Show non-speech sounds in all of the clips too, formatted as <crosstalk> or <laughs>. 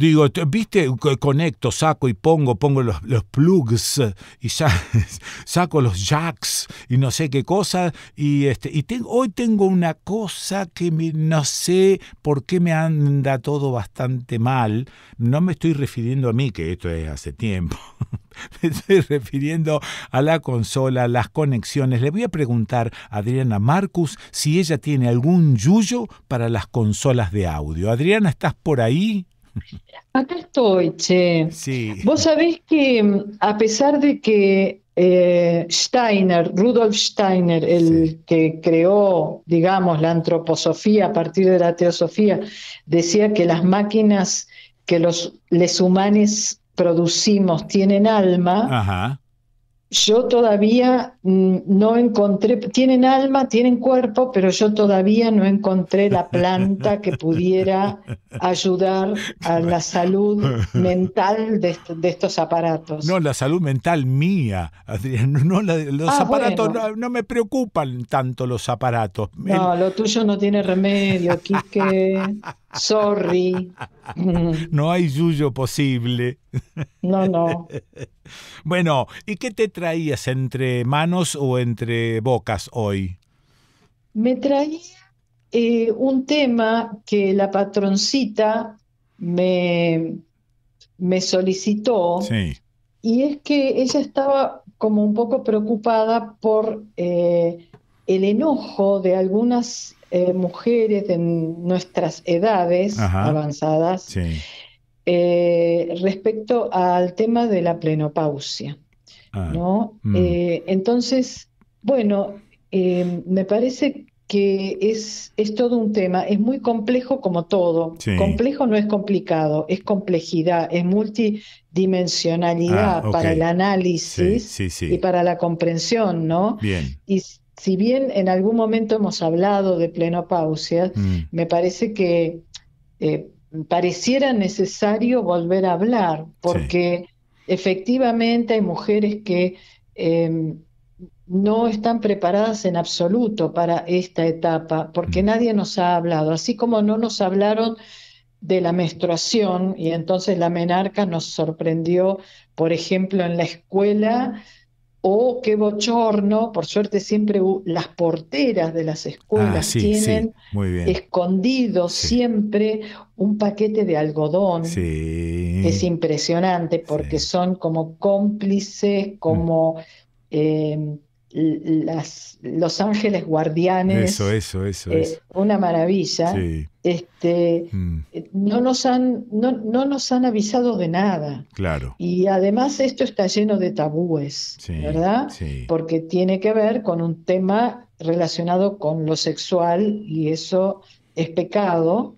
Digo, viste, conecto, saco y pongo, pongo los, plugs y ya <laughs> saco los jacks y no sé qué cosa. Y, este, y hoy tengo una cosa que no sé por qué me anda todo bastante mal. No me estoy refiriendo a mí, que esto es hace tiempo. <laughs> me estoy refiriendo a la consola, las conexiones. Le voy a preguntar a Adriana Marcus si ella tiene algún yuyo para las consolas de audio. Adriana, ¿estás por ahí? Acá estoy, che. Sí. Vos sabés que mm, a pesar de que eh, Steiner, Rudolf Steiner, el que creó, digamos, la antroposofía a partir de la teosofía, decía que las máquinas que los les humanos producimos tienen alma, Ajá yo todavía mm, no encontré, tienen alma, tienen cuerpo, pero yo todavía no encontré la planta que pudiera <laughs> ayudar a la salud mental de, estos aparatos. No, la salud mental mía, Adrián, <laughs> no, los ah, aparatos no, me preocupan tanto los aparatos. No, lo tuyo no tiene remedio, <laughs> Quique. Sorry. <laughs> No hay yuyo posible. No, no. <laughs> Bueno, ¿y qué te traías entre manos o entre bocas hoy? Me traía eh, un tema que la patroncita me, me solicitó. Sí. Y es que ella estaba como un poco preocupada por eh, el enojo de algunas eh, mujeres de nuestras edades avanzadas eh, respecto al tema de la plenopausia. Ah, ¿no? Mm. Eh, entonces, bueno, me parece que es, es todo un tema, es muy complejo como todo. Complejo no es complicado, es complejidad, es multidimensionalidad ah, para el análisis y para la comprensión, ¿no? Bien si bien en algún momento hemos hablado de plenopausia, mm. me parece que eh, pareciera necesario volver a hablar, porque efectivamente hay mujeres que em, no están preparadas en absoluto para esta etapa, porque mm. nadie nos ha hablado, así como no nos hablaron de la menstruación y entonces la menarca nos sorprendió, por ejemplo, en la escuela ¡Oh, qué bochorno, por suerte siempre las porteras de las escuelas ah, tienen escondido siempre un paquete de algodón. Es impresionante porque son como cómplices, mm. como eh, los ángeles guardianes. Eso, eso, eso. Eh, es. Una maravilla. Este, mm. no, nos han, no, no, nos han avisado de nada. Claro. Y además esto está lleno de tabúes, ¿verdad? Porque tiene que ver con un tema relacionado con lo sexual y eso es pecado.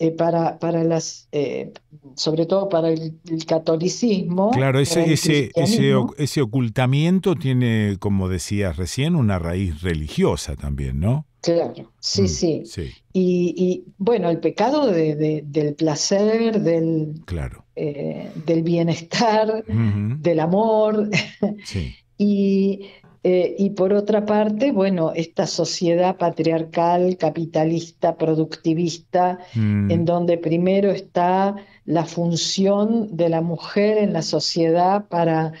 Eh, para, para las, eh, sobre todo para el, catolicismo. Claro, ese, ese, ese, ese, ocultamiento tiene, como decías recién, una raíz religiosa también, ¿no? Claro, sí, mm, sí. Y, bueno, el pecado de, del placer, del, claro. Eh, del bienestar, del amor. Sí. <laughs> y eh, y por otra parte, bueno, esta sociedad patriarcal, capitalista, productivista, mm. en donde primero está la función de la mujer en la sociedad para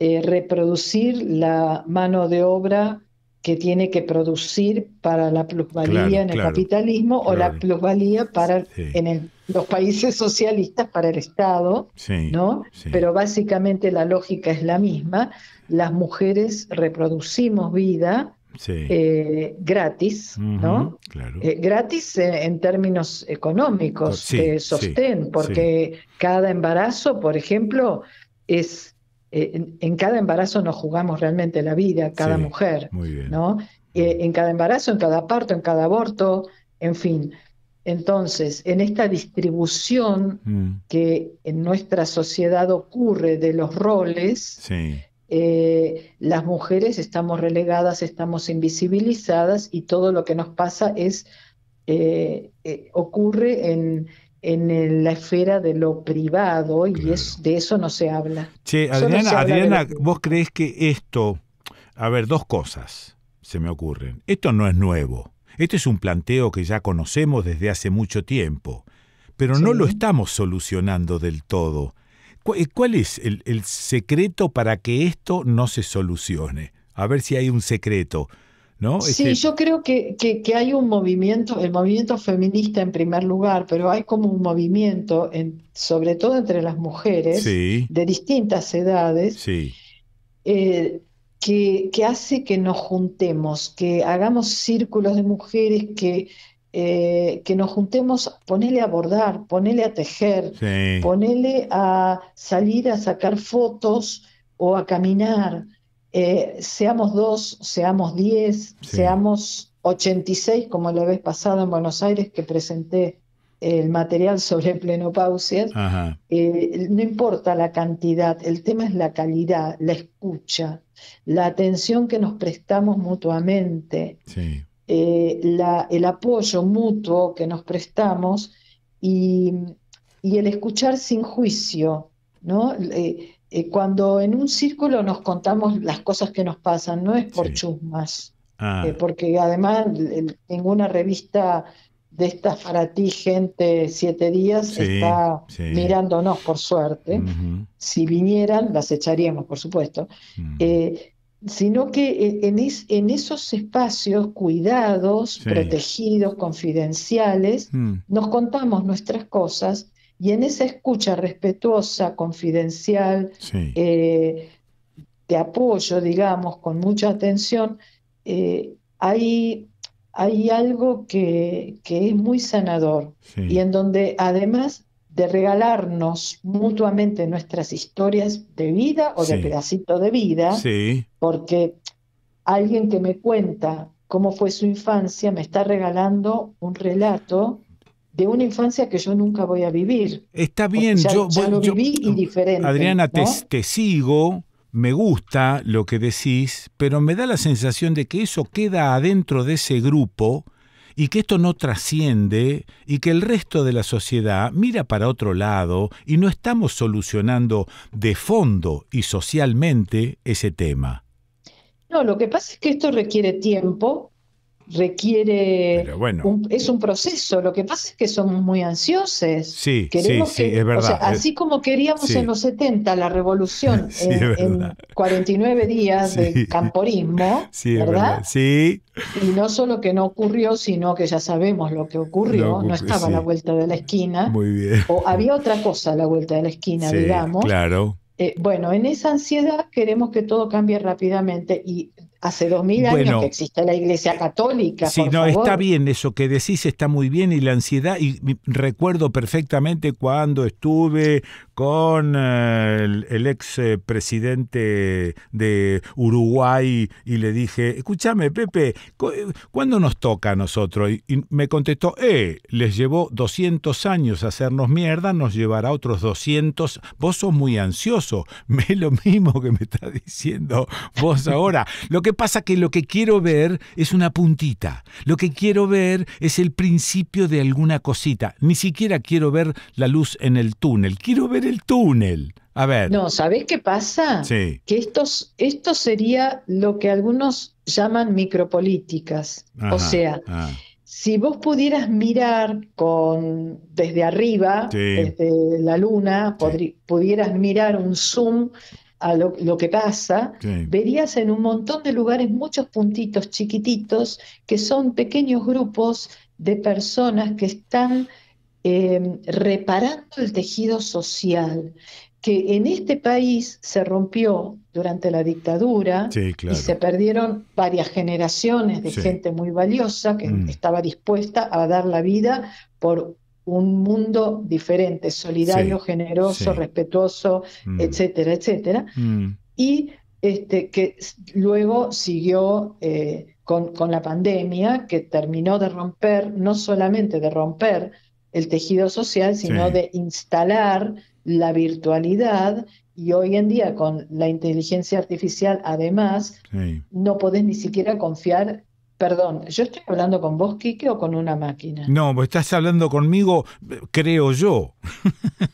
eh, reproducir la mano de obra que tiene que producir para la plusvalía en el capitalismo o la plusvalía para en los países socialistas para el Estado, ¿no? Pero básicamente la lógica es la misma. Las mujeres reproducimos vida eh, gratis, ¿no? Eh, gratis eh, en términos económicos, sostén, porque cada embarazo, por ejemplo, es eh, en, cada embarazo nos jugamos realmente la vida, cada mujer, ¿no? Eh, en cada embarazo, en cada parto, en cada aborto, en fin. Entonces, en esta distribución mm. que en nuestra sociedad ocurre de los roles, eh, las mujeres estamos relegadas, estamos invisibilizadas y todo lo que nos pasa es ocurre en, en la esfera de lo privado y es, de eso no se habla. Che, Adriana, Adriana ¿vos crees que esto, a ver, dos cosas se me ocurren. Esto no es nuevo. Este es un planteo que ya conocemos desde hace mucho tiempo, pero no lo estamos solucionando del todo. Eh, ¿Cuál es el, el secreto para que esto no se solucione? A ver si hay un secreto. Sí, yo creo que, hay un movimiento, el movimiento feminista en primer lugar, pero hay como un movimiento, sobre todo entre las mujeres de distintas edades, eh, que, hace que nos juntemos, que hagamos círculos de mujeres, que, eh, que nos juntemos, ponele a bordar, ponele a tejer, ponele a salir a sacar fotos o a caminar. Eh, seamos dos, seamos diez, seamos 86, como la vez pasada en Buenos Aires que presenté el material sobre plenopausias, eh, no importa la cantidad, el tema es la calidad, la escucha, la atención que nos prestamos mutuamente, eh, el apoyo mutuo que nos prestamos y, el escuchar sin juicio, ¿no? Eh, cuando en un círculo nos contamos las cosas que nos pasan, no es por chusmas, ah. eh, porque además ninguna revista de esta para ti gente siete días está mirándonos por suerte. Si vinieran, las echaríamos, por supuesto. Mm. Eh, sino que en, esos espacios cuidados, protegidos, confidenciales, mm. nos contamos nuestras cosas y en esa escucha respetuosa, confidencial, eh, de apoyo, digamos, con mucha atención, eh, hay, algo que, que, es muy sanador y en donde además de regalarnos mutuamente nuestras historias de vida o de pedacito de vida, porque alguien que me cuenta cómo fue su infancia me está regalando un relato de una infancia que yo nunca voy a vivir. Está bien, yo, viví mm, Adriana, te, sigo, me gusta lo que decís, pero me da la sensación de que eso queda adentro de ese grupo y que esto no trasciende y que el resto de la sociedad mira para otro lado y no estamos solucionando de fondo y socialmente ese tema. No, lo que pasa es que esto requiere tiempo, requiere es un proceso. Lo que pasa es que somos muy ansiosos. así como queríamos en los 70 la revolución <laughs> en, 49 días de camporismo, <laughs> ¿verdad? Sí. Y no solo que no ocurrió, sino que ya sabemos lo que ocurrió, no, estaba a la vuelta de la esquina. Muy O había otra cosa a la vuelta de la esquina, digamos. Claro. Eh, bueno, en esa ansiedad queremos que todo cambie rápidamente y hace dos mil años que existe la Iglesia Católica. Sí, no, está bien, eso que decís está muy bien y la ansiedad, y recuerdo perfectamente cuando estuve con eh, el, ex eh, presidente de Uruguay y le dije, escúchame Pepe, eh, ¿cuándo nos toca a nosotros? Y, me contestó, eh, les llevó 200 años hacernos mierda, nos llevará otros 200, vos sos muy ansioso, <laughs> es lo mismo que me está diciendo vos ahora. lo que pasa? Que lo que quiero ver es una puntita. Lo que quiero ver es el principio de alguna cosita. Ni siquiera quiero ver la luz en el túnel. Quiero ver el túnel. A ver. No, ¿sabés qué pasa? Sí. Que estos, esto sería lo que algunos llaman micropolíticas. o sea, ah. si vos pudieras mirar con desde arriba, desde la luna, pudieras mirar un zoom a lo, que pasa, verías en un montón de lugares muchos puntitos chiquititos que son pequeños grupos de personas que están eh, reparando el tejido social, que en este país se rompió durante la dictadura y se perdieron varias generaciones de gente muy valiosa que mm. estaba dispuesta a dar la vida por un mundo diferente, solidario, generoso, respetuoso, mm. etcétera, etcétera. Mm. Y este, que luego siguió eh, con, la pandemia, que terminó de romper, no solamente de romper el tejido social, sino de instalar la virtualidad y hoy en día con la inteligencia artificial además, no podés ni siquiera confiar Perdón, ¿yo estoy hablando con vos, Kike, o con una máquina? No, estás hablando conmigo, creo yo.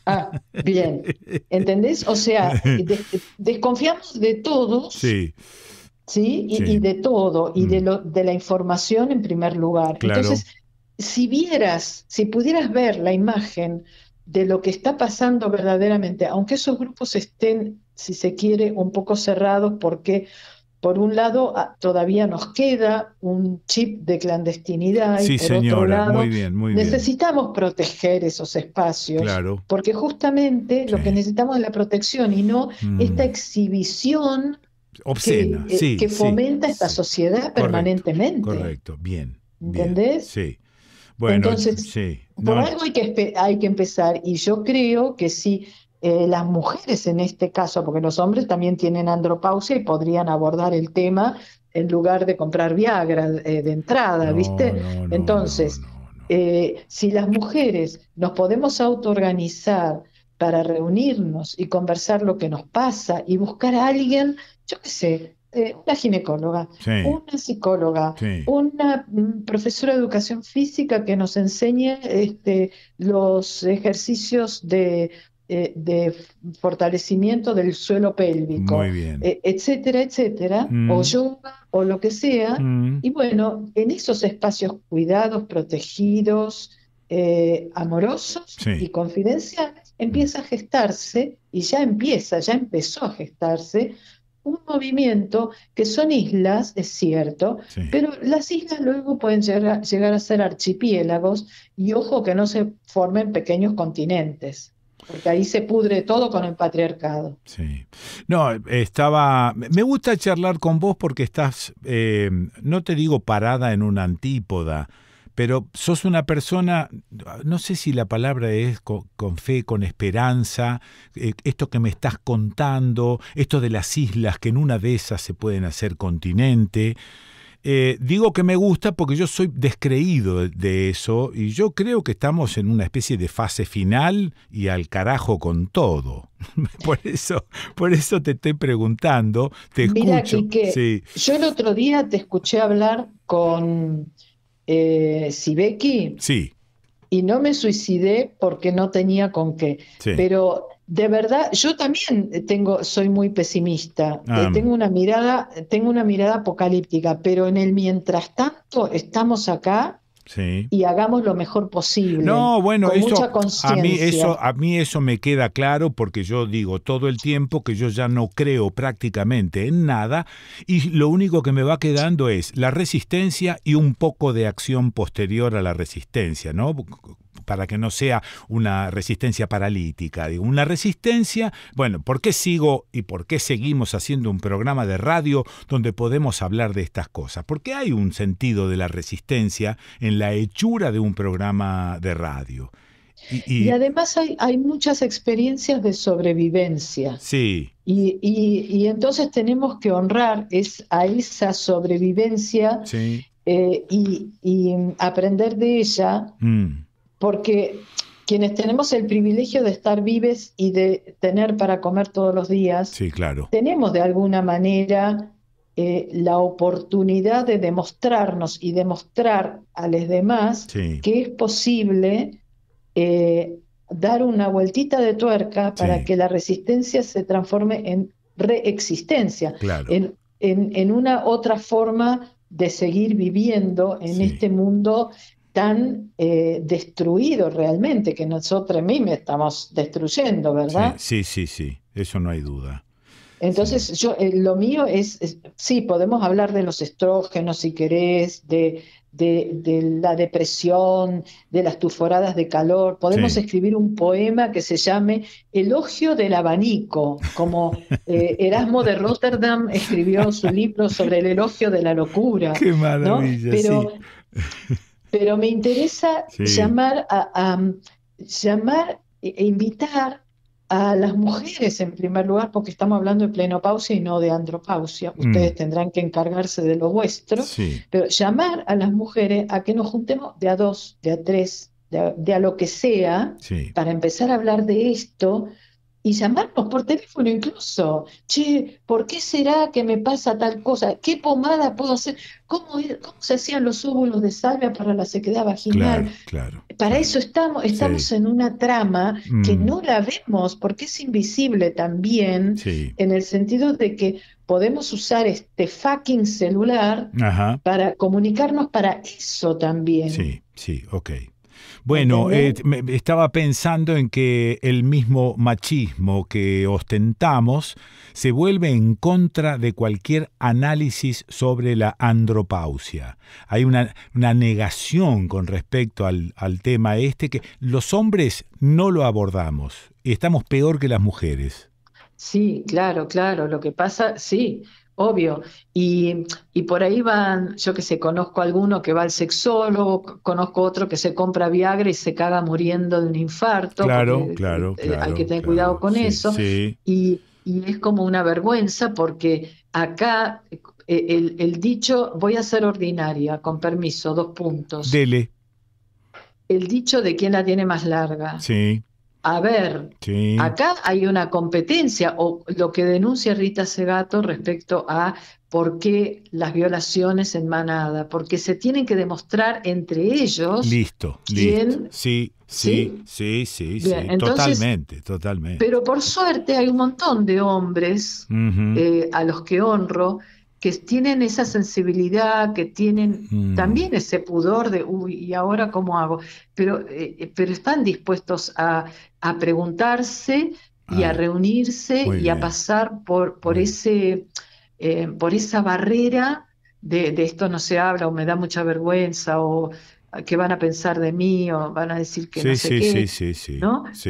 Ah, bien. ¿Entendés? O sea, <laughs> desconfiamos de todos. Sí. ¿sí? Y, de todo, y mm. de, la información en primer lugar. Entonces, si vieras, si pudieras ver la imagen de lo que está pasando verdaderamente, aunque esos grupos estén, si se quiere, un poco cerrados porque por un lado ah, todavía nos queda un chip de clandestinidad sí, y por señora, otro lado muy bien, necesitamos proteger esos espacios claro. porque justamente lo que necesitamos es la protección y no mm. esta exhibición obscena que, eh, sí, que fomenta esta sociedad permanentemente correcto bien ¿entendés? sí bueno, entonces por algo hay que empezar y yo creo que sí. Eh, las mujeres en este caso, porque los hombres también tienen andropausia y podrían abordar el tema en lugar de comprar Viagra eh, de entrada, ¿viste? Entonces, eh, si las mujeres nos podemos autoorganizar para reunirnos y conversar lo que nos pasa y buscar a alguien, yo qué sé, una ginecóloga, una psicóloga, una mm, profesora de educación física que nos enseñe este, los ejercicios de eh, de fortalecimiento del suelo pélvico, eh, etcétera, etcétera, o mm. yoga o lo que sea. Mm. Y bueno, en esos espacios cuidados, protegidos, eh, amorosos y confidenciales, empieza a gestarse, y ya empieza, ya empezó a gestarse, un movimiento que son islas, es cierto, pero las islas luego pueden llegar a ser archipiélagos y ojo que no se formen pequeños continentes porque ahí se pudre todo con el patriarcado. Sí. No, estaba. Me gusta charlar con vos porque estás, eh, no te digo parada en una antípoda, pero sos una persona, no sé si la palabra es con, fe, con esperanza, eh, esto que me estás contando, esto de las islas, que en una de esas se pueden hacer continente. Eh, digo que me gusta porque yo soy descreído de eso y yo creo que estamos en una especie de fase final y al carajo con todo. <laughs> Por eso, por eso te estoy preguntando, te Mira, escucho. Yo el otro día te escuché hablar con eh, Sibeki. Sí. Y no me suicidé porque no tenía con qué. Pero de verdad, yo también tengo, soy muy pesimista, eh, ah. tengo una mirada, tengo una mirada apocalíptica, pero en el mientras tanto estamos acá y hagamos lo mejor posible. No, bueno, mí eso, a mí eso me queda claro porque yo digo todo el tiempo que yo ya no creo prácticamente en nada y lo único que me va quedando es la resistencia y un poco de acción posterior a la resistencia, ¿no? para que no sea una resistencia paralítica. una resistencia, bueno, ¿por qué sigo y por qué seguimos haciendo un programa de radio donde podemos hablar de estas cosas? Porque hay un sentido de la resistencia en la hechura de un programa de radio. Y, además hay, muchas experiencias de sobrevivencia. Sí. Y, entonces tenemos que honrar es, a esa sobrevivencia eh, y, aprender de ella. Mm porque quienes tenemos el privilegio de estar vives y de tener para comer todos los días, tenemos de alguna manera eh, la oportunidad de demostrarnos y demostrar a los demás que es posible eh, dar una vueltita de tuerca para que la resistencia se transforme en reexistencia, en, una otra forma de seguir viviendo en este mundo tan eh, destruido realmente, que nosotros mismos estamos destruyendo, ¿verdad? Sí, sí, sí, eso no hay duda. Entonces, yo, eh, lo mío es, sí, podemos hablar de los estrógenos, si querés, de, de, la depresión, de las tuforadas de calor. Podemos escribir un poema que se llame Elogio del abanico, como eh, <laughs> Erasmo de Rotterdam escribió su libro sobre el elogio de la locura. Qué maravilla, sí pero me interesa llamar a, llamar e, e invitar a las mujeres en primer lugar, porque estamos hablando de plenopausia y no de andropausia. Mm. Ustedes tendrán que encargarse de lo vuestro, pero llamar a las mujeres a que nos juntemos de a dos, de a tres, de a, lo que sea, para empezar a hablar de esto, y llamarnos por teléfono incluso. Che, ¿por qué será que me pasa tal cosa? ¿Qué pomada puedo hacer? ¿Cómo, cómo se hacían los óvulos de salvia para la sequedad vaginal? Claro, claro Para eso estamos, estamos en una trama que mm. no la vemos porque es invisible también, en el sentido de que podemos usar este fucking celular para comunicarnos para eso también. Sí, sí, ok. Bueno, eh, estaba pensando en que el mismo machismo que ostentamos se vuelve en contra de cualquier análisis sobre la andropausia. Hay una, negación con respecto al, al tema este que los hombres no lo abordamos y estamos peor que las mujeres. Sí, claro, claro. Lo que pasa, sí, obvio. Y, por ahí van, yo que sé, conozco a alguno que va al sexólogo, conozco otro que se compra Viagra y se caga muriendo de un infarto. Claro, claro, eh, eh, Hay que tener cuidado con eso. Y, es como una vergüenza porque acá eh, el, el dicho, voy a ser ordinaria, con permiso, dos puntos. Dele. El dicho de quién la tiene más larga. Sí a ver, acá hay una competencia, o lo que denuncia Rita Segato respecto a por qué las violaciones en manada, porque se tienen que demostrar entre ellos. Listo, quién, listo. Sí, sí, sí, sí, sí totalmente, totalmente. Pero por suerte hay un montón de hombres eh, a los que honro que tienen esa sensibilidad, que tienen mm. también ese pudor de, uy, ¿y ahora cómo hago? Pero, eh, pero están dispuestos a, preguntarse y a ah, reunirse y a pasar por, por, ese, eh, por esa barrera de, de, esto no se habla o me da mucha vergüenza o ah, que van a pensar de mí o van a decir que no sé sí, qué, sí, sí,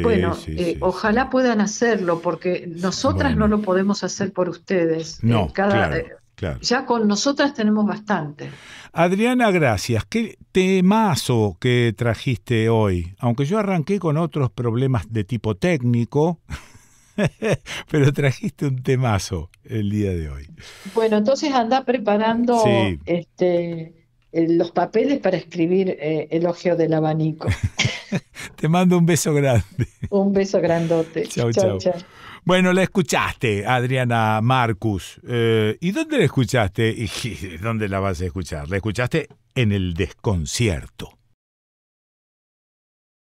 bueno, eh, ojalá puedan hacerlo porque nosotras no lo podemos hacer por ustedes. No, cada, claro ya con nosotras tenemos bastante. Adriana, gracias. Qué temazo que trajiste hoy. Aunque yo arranqué con otros problemas de tipo técnico, <laughs> pero trajiste un temazo el día de hoy. Bueno, entonces anda preparando este, eh, los papeles para escribir eh, Elogio del Abanico. <laughs> Te mando un beso grande. Un beso grandote. Chao, chao. Bueno, la escuchaste, Adriana Marcus. Eh, ¿Y dónde la escuchaste? <laughs> ¿Y dónde la vas a escuchar? La escuchaste en el desconcierto.